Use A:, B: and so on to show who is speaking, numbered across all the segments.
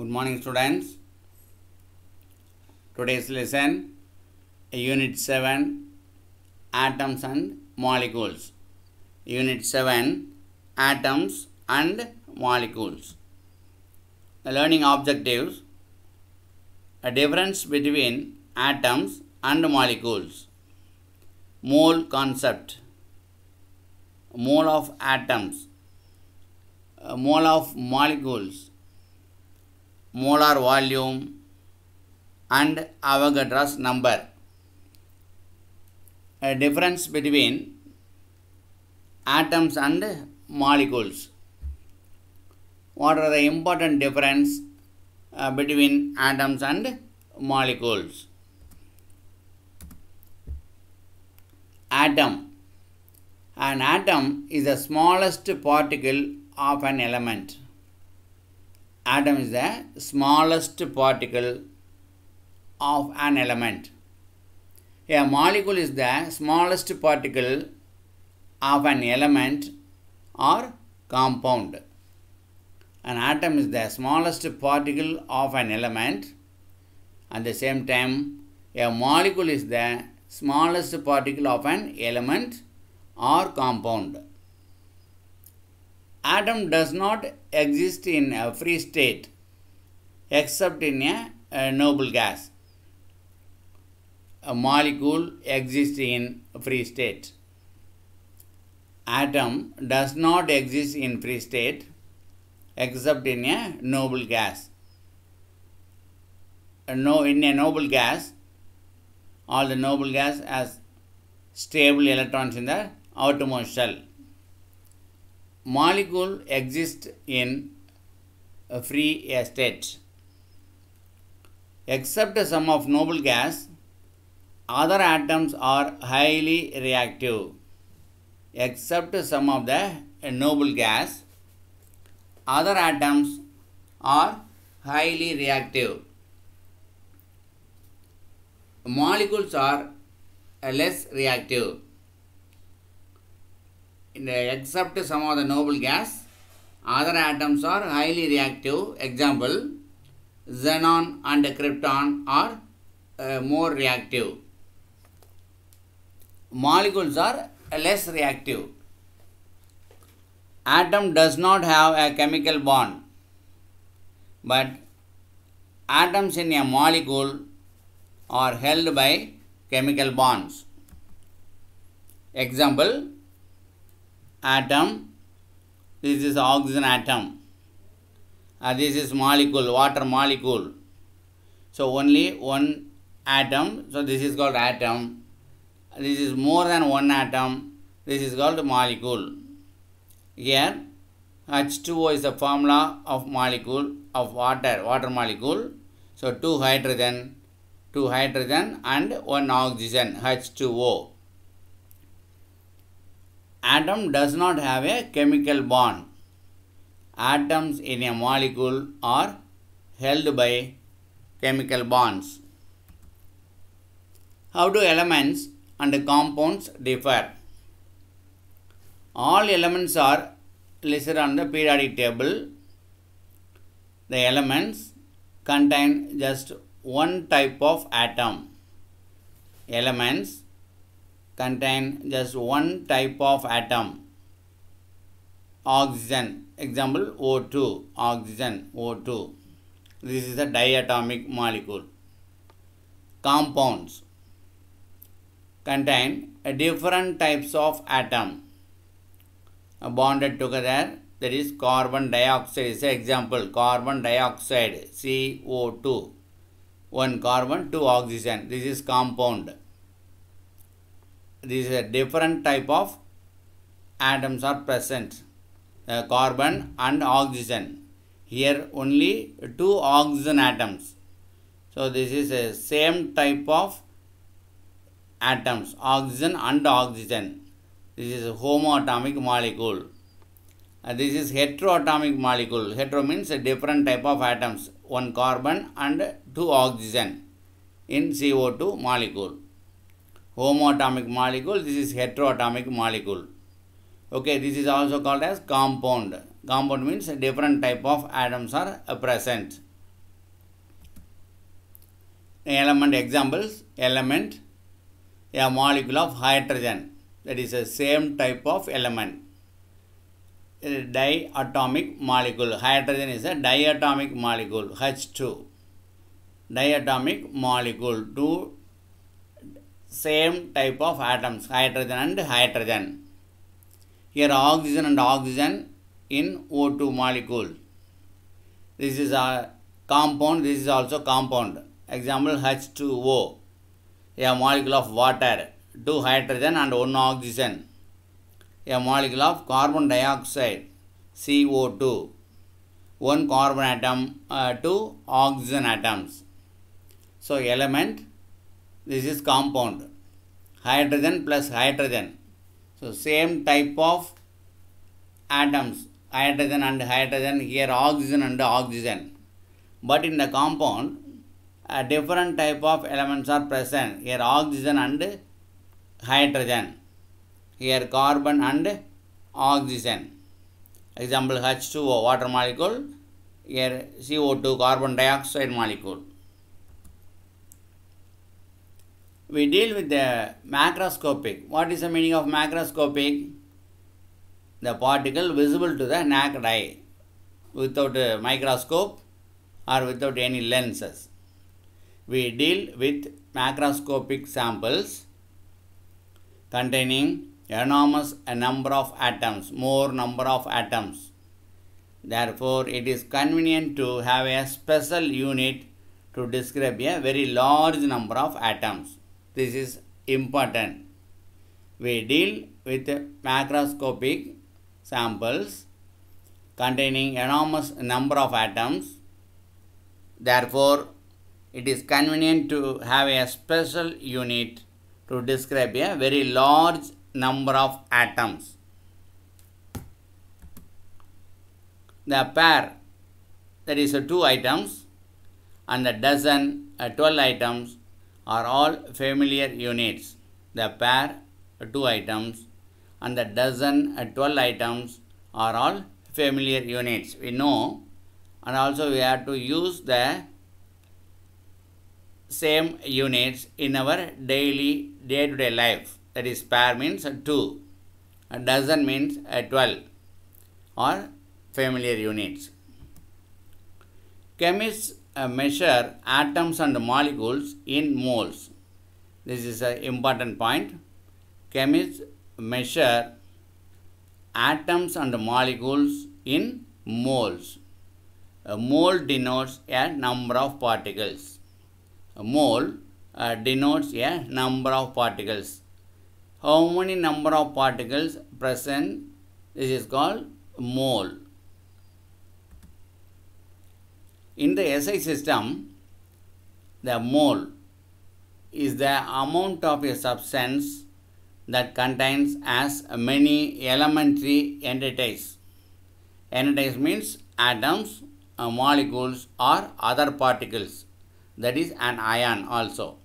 A: Good morning students. Today's lesson Unit 7 Atoms and Molecules. Unit 7 Atoms and Molecules. The learning objectives A difference between atoms and molecules. Mole concept. Mole of atoms. Uh, mole of molecules molar volume and Avogadro's number. A difference between atoms and molecules. What are the important difference uh, between atoms and molecules? Atom. An atom is the smallest particle of an element atom is the smallest particle of an element. A molecule is the smallest particle of an element or compound. An atom is the smallest particle of an element. At the same time, a molecule is the smallest particle of an element or compound atom does not exist in a free state except in a, a noble gas. A molecule exists in free state. Atom does not exist in free state except in a noble gas. no, in a noble gas, all the noble gas has stable electrons in the outermost shell molecule exists in a free state. Except some sum of noble gas, other atoms are highly reactive. Except some sum of the noble gas, other atoms are highly reactive. Molecules are less reactive the, except some of the noble gas, other atoms are highly reactive. Example, xenon and krypton are uh, more reactive. Molecules are less reactive. Atom does not have a chemical bond, but atoms in a molecule are held by chemical bonds. Example, atom, this is oxygen atom, uh, this is molecule, water molecule. So only one atom, so this is called atom, this is more than one atom, this is called molecule. Here H2O is the formula of molecule of water, water molecule. So two hydrogen, two hydrogen and one oxygen, H2O atom does not have a chemical bond. Atoms in a molecule are held by chemical bonds. How do elements and compounds differ? All elements are listed on the periodic table. The elements contain just one type of atom. Elements contain just one type of atom oxygen example O2 oxygen O2 this is a diatomic molecule compounds contain different types of atom bonded together that is carbon dioxide is an example carbon dioxide CO2 one carbon two oxygen this is compound this is a different type of atoms are present uh, carbon and oxygen here only two oxygen atoms so this is a same type of atoms oxygen and oxygen this is a homoatomic molecule uh, this is heteroatomic molecule hetero means a different type of atoms one carbon and two oxygen in co2 molecule homoatomic molecule, this is heteroatomic molecule. Okay, this is also called as compound. Compound means different type of atoms are present. Element examples, element, a molecule of hydrogen, that is the same type of element. A diatomic molecule, hydrogen is a diatomic molecule, H2. Diatomic molecule, two same type of atoms hydrogen and hydrogen here oxygen and oxygen in O2 molecule this is a compound this is also compound example H2O a molecule of water two hydrogen and one oxygen a molecule of carbon dioxide CO2 one carbon atom uh, two oxygen atoms so element this is compound. Hydrogen plus hydrogen. So same type of atoms. Hydrogen and hydrogen here oxygen and oxygen. But in the compound a different type of elements are present. Here oxygen and hydrogen. Here carbon and oxygen. Example H2O water molecule. Here CO2 carbon dioxide molecule. we deal with the macroscopic. What is the meaning of macroscopic? The particle visible to the naked eye without a microscope or without any lenses. We deal with macroscopic samples containing enormous number of atoms, more number of atoms. Therefore, it is convenient to have a special unit to describe a very large number of atoms. This is important. We deal with macroscopic samples containing enormous number of atoms. Therefore, it is convenient to have a special unit to describe a very large number of atoms. The pair, that is two items, and the dozen, uh, 12 items are all familiar units. The pair, two items, and the dozen, uh, 12 items are all familiar units. We know and also we have to use the same units in our daily day-to-day -day life. That is pair means uh, 2, a dozen means a uh, 12 or familiar units. Chemists measure atoms and molecules in moles. This is an important point. Chemists measure atoms and molecules in moles. A mole denotes a number of particles. A mole uh, denotes a number of particles. How many number of particles present? This is called mole. In the SI system, the mole is the amount of a substance that contains as many elementary entities. Entities means atoms, uh, molecules or other particles. That is an ion also.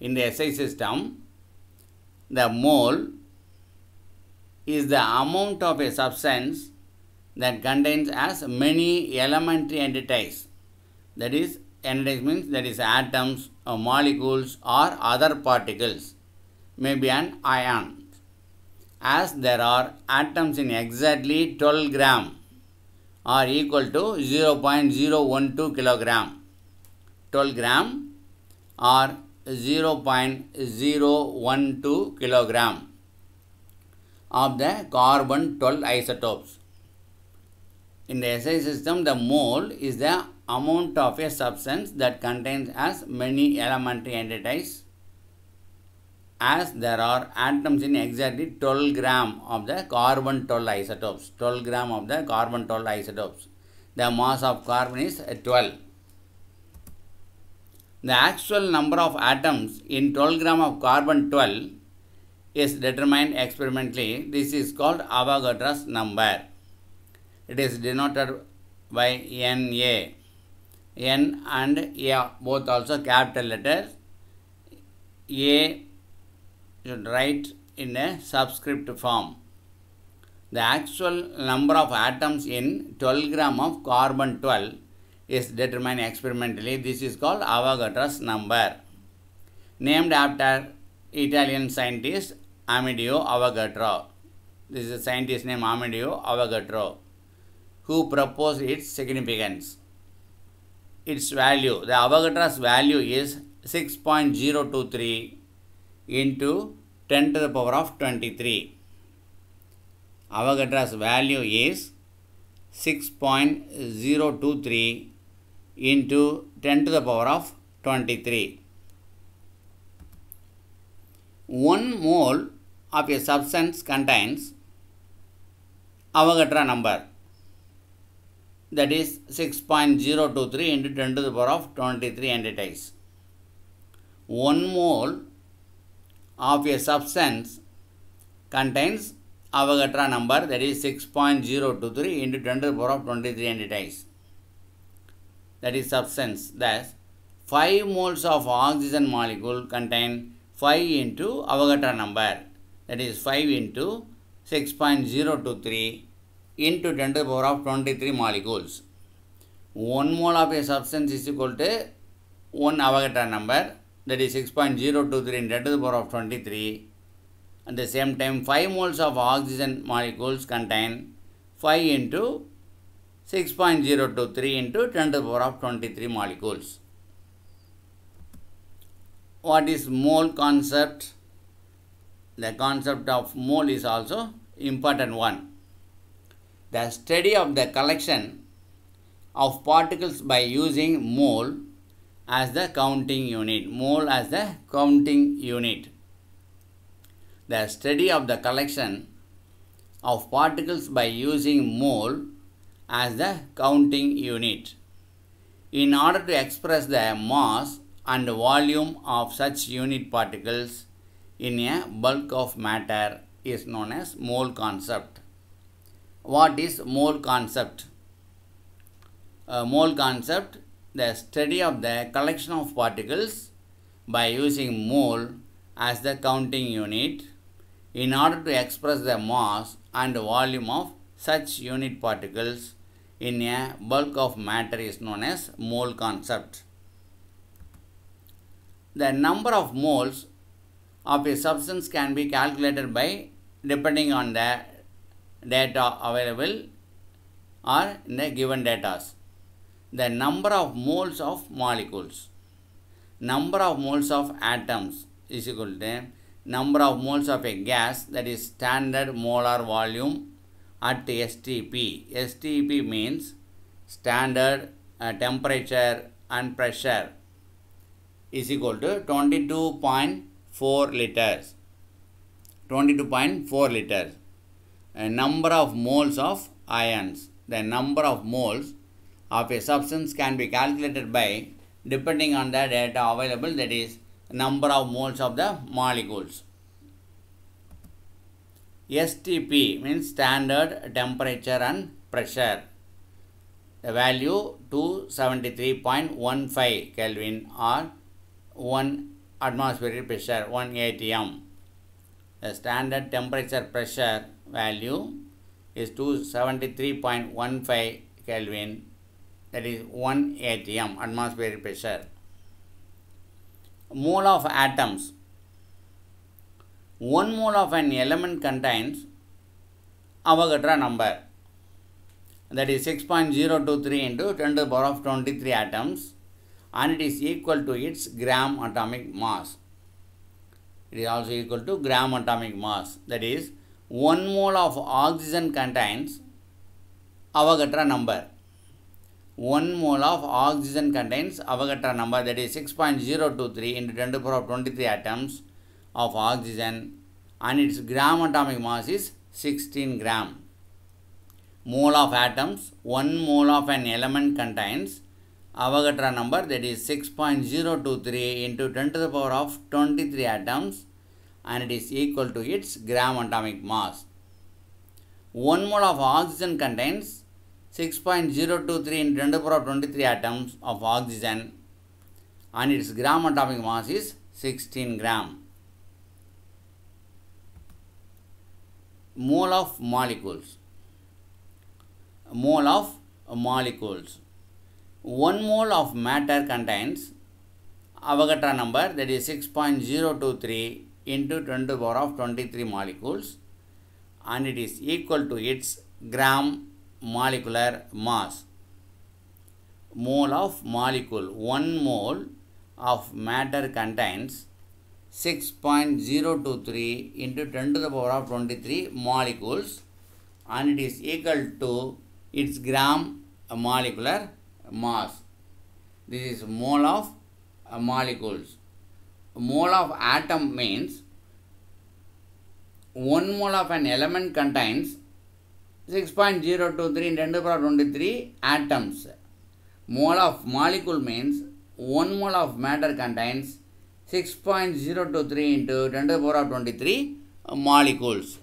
A: In the SI system, the mole is the amount of a substance that contains as many elementary entities. That is, entities means that is atoms or uh, molecules or other particles, maybe an ion. As there are atoms in exactly 12 gram or equal to 0 0.012 kilogram. 12 gram or 0 0.012 kilogram of the carbon 12 isotopes in the SI system, the mole is the amount of a substance that contains as many elementary entities as there are atoms in exactly 12 gram of the carbon 12 isotopes. 12 gram of the carbon 12 isotopes. The mass of carbon is 12. The actual number of atoms in 12 gram of carbon 12 is determined experimentally. This is called Avogadro's number it is denoted by NA. N and A both also capital letters. A should write in a subscript form. The actual number of atoms in 12 gram of carbon 12 is determined experimentally. This is called Avogadro's number. Named after Italian scientist Amedeo Avogadro. This is a scientist named Amedeo Avogadro who proposed its significance. Its value, the Avogadro's value is 6.023 into 10 to the power of 23. Avogadro's value is 6.023 into 10 to the power of 23. 1 mole of a substance contains Avogadro number that is 6.023 into 10 to the power of 23 entities. One mole of a substance contains Avogadro number that is 6.023 into 10 to the power of 23 entities. That is substance. Thus, 5 moles of oxygen molecule contain 5 into Avogadro number that is 5 into 6.023 into 10 to the power of 23 molecules. 1 mole of a substance is equal to 1 Avogadro number that is 6.023 in 10 to the power of 23. At the same time 5 moles of oxygen molecules contain 5 into 6.023 into 10 to the power of 23 molecules. What is mole concept? The concept of mole is also important one. The study of the collection of particles by using mole as the counting unit. Mole as the counting unit. The study of the collection of particles by using mole as the counting unit. In order to express the mass and volume of such unit particles in a bulk of matter is known as mole concept what is mole concept mole concept the study of the collection of particles by using mole as the counting unit in order to express the mass and volume of such unit particles in a bulk of matter is known as mole concept. The number of moles of a substance can be calculated by depending on the data available are in the given data. The number of moles of molecules. Number of moles of atoms is equal to number of moles of a gas that is standard molar volume at STP. STP means standard uh, temperature and pressure is equal to 22.4 liters. 22.4 liters a number of moles of ions. The number of moles of a substance can be calculated by depending on the data available that is number of moles of the molecules. STP means standard temperature and pressure. The value 273.15 Kelvin or 1 atmospheric pressure 1 atm. The standard temperature pressure value is 273.15 Kelvin that is 1 atm atmospheric pressure. Mole of atoms. One mole of an element contains Avogadro number that is 6.023 into 10 to the power of 23 atoms and it is equal to its gram atomic mass. It is also equal to gram atomic mass that is 1 mole of oxygen contains Avogadro number. 1 mole of oxygen contains Avogadro number that is 6.023 into 10 to the power of 23 atoms of oxygen and its gram atomic mass is 16 gram. Mole of atoms, 1 mole of an element contains Avogadro number that is 6.023 into 10 to the power of 23 atoms and it is equal to its gram atomic mass. 1 mole of oxygen contains 6.023 into 10 power 23 atoms of oxygen and its gram atomic mass is 16 gram. Mole of molecules. Mole of molecules. 1 mole of matter contains Avogadro number that is 6.023 into 10 to the power of 23 molecules and it is equal to its gram molecular mass. Mole of molecule. One mole of matter contains 6.023 into 10 to the power of 23 molecules and it is equal to its gram molecular mass. This is mole of molecules mole of atom means one mole of an element contains 6.023 into 23 atoms. Mole of molecule means one mole of matter contains 6.023 into 10 to the power of 23 molecules.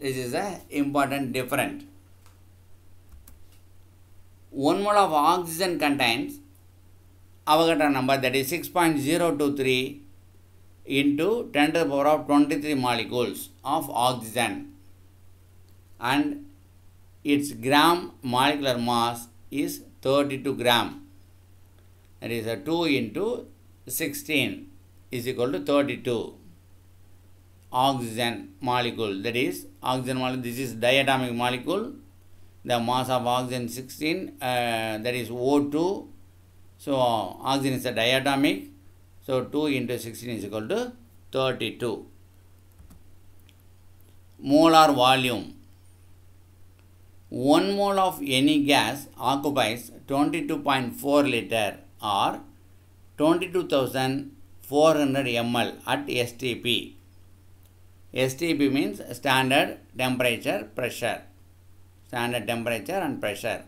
A: This is a important difference. One mole of oxygen contains Avogadro number that is 6.023 into 10 to the power of 23 molecules of oxygen and its gram molecular mass is 32 gram that is a uh, 2 into 16 is equal to 32 oxygen molecule that is oxygen molecule this is diatomic molecule the mass of oxygen 16 uh, that is O2 so oxygen is a diatomic so 2 into 16 is equal to 32. Molar volume. 1 mole of any gas occupies 22.4 liter or 22,400 ml at STP. STP means standard temperature pressure. Standard temperature and pressure.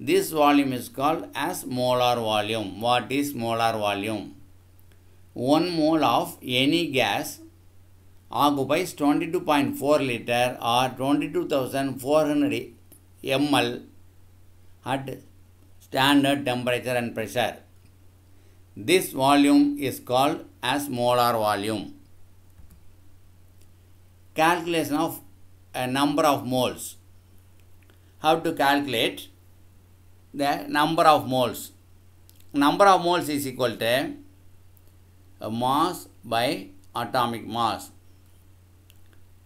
A: This volume is called as molar volume. What is molar volume? 1 mole of any gas occupies 22.4 liter or 22,400 ml at standard temperature and pressure. This volume is called as molar volume. Calculation of a number of moles. How to calculate the number of moles? Number of moles is equal to mass by atomic mass.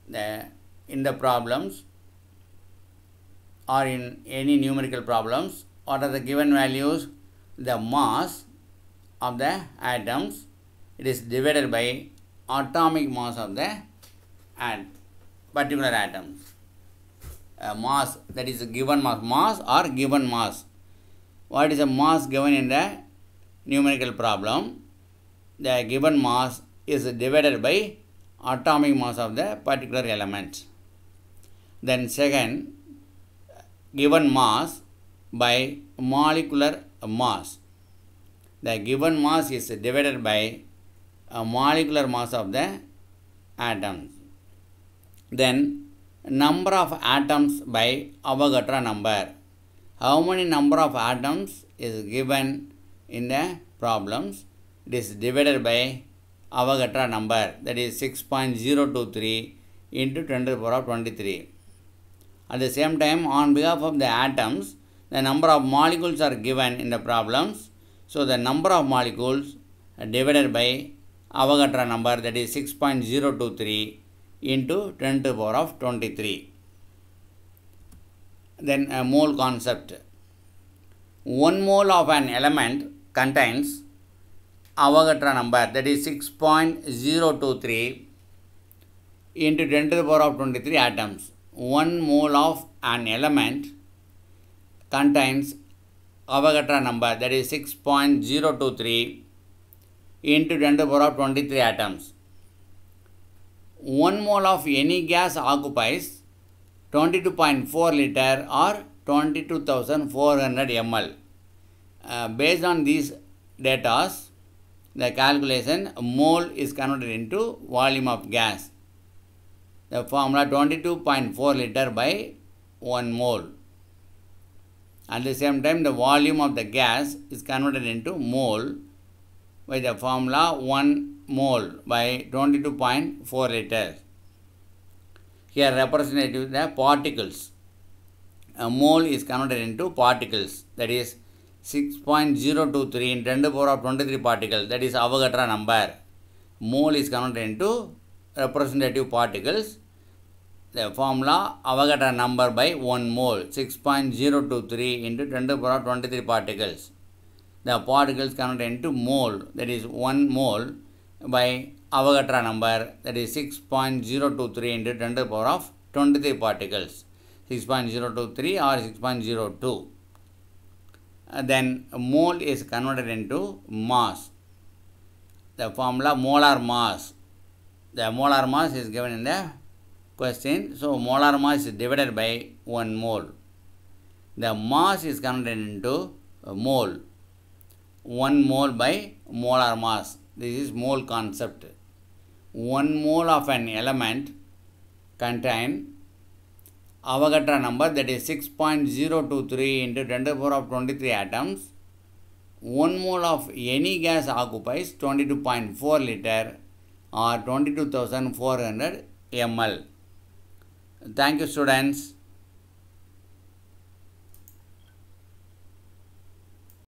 A: The, in the problems or in any numerical problems, what are the given values? The mass of the atoms, it is divided by atomic mass of the at particular atoms. A mass, that is given mass, mass or given mass. What is the mass given in the numerical problem? the given mass is divided by atomic mass of the particular element. Then second, given mass by molecular mass. The given mass is divided by molecular mass of the atoms. Then number of atoms by Avogadro number. How many number of atoms is given in the problems? it is divided by Avogadro number that is 6.023 into 10 to the power of 23. At the same time on behalf of the atoms the number of molecules are given in the problems. So the number of molecules divided by Avogadro number that is 6.023 into 10 to the power of 23. Then a mole concept. One mole of an element contains Avogadro number that is 6.023 into 10 to the power of 23 atoms. One mole of an element contains Avogadro number that is 6.023 into 10 to the power of 23 atoms. One mole of any gas occupies 22.4 liter or 22,400 ml. Uh, based on these datas, the calculation mole is converted into volume of gas. The formula 22.4 liter by 1 mole. At the same time, the volume of the gas is converted into mole by the formula 1 mole by 22.4 liters. Here representative the particles. A mole is converted into particles that is 6.023 in 10 to the power of 23 particles. that is Avogadro number. Mole is converted into representative particles. The formula Avogadro number by 1 mole 6.023 into 10 to the power of 23 particles. The particles converted into mole that is 1 mole by Avogadro number that is 6.023 into 10 to the power of 23 particles 6.023 or 6.02 then mole is converted into mass. The formula molar mass. The molar mass is given in the question. So, molar mass is divided by 1 mole. The mass is converted into mole. 1 mole by molar mass. This is mole concept. 1 mole of an element contain Avogadro number that is 6.023 into 10 to the power of 23 atoms. 1 mole of any gas occupies 22.4 liter or 22,400 ml. Thank you students.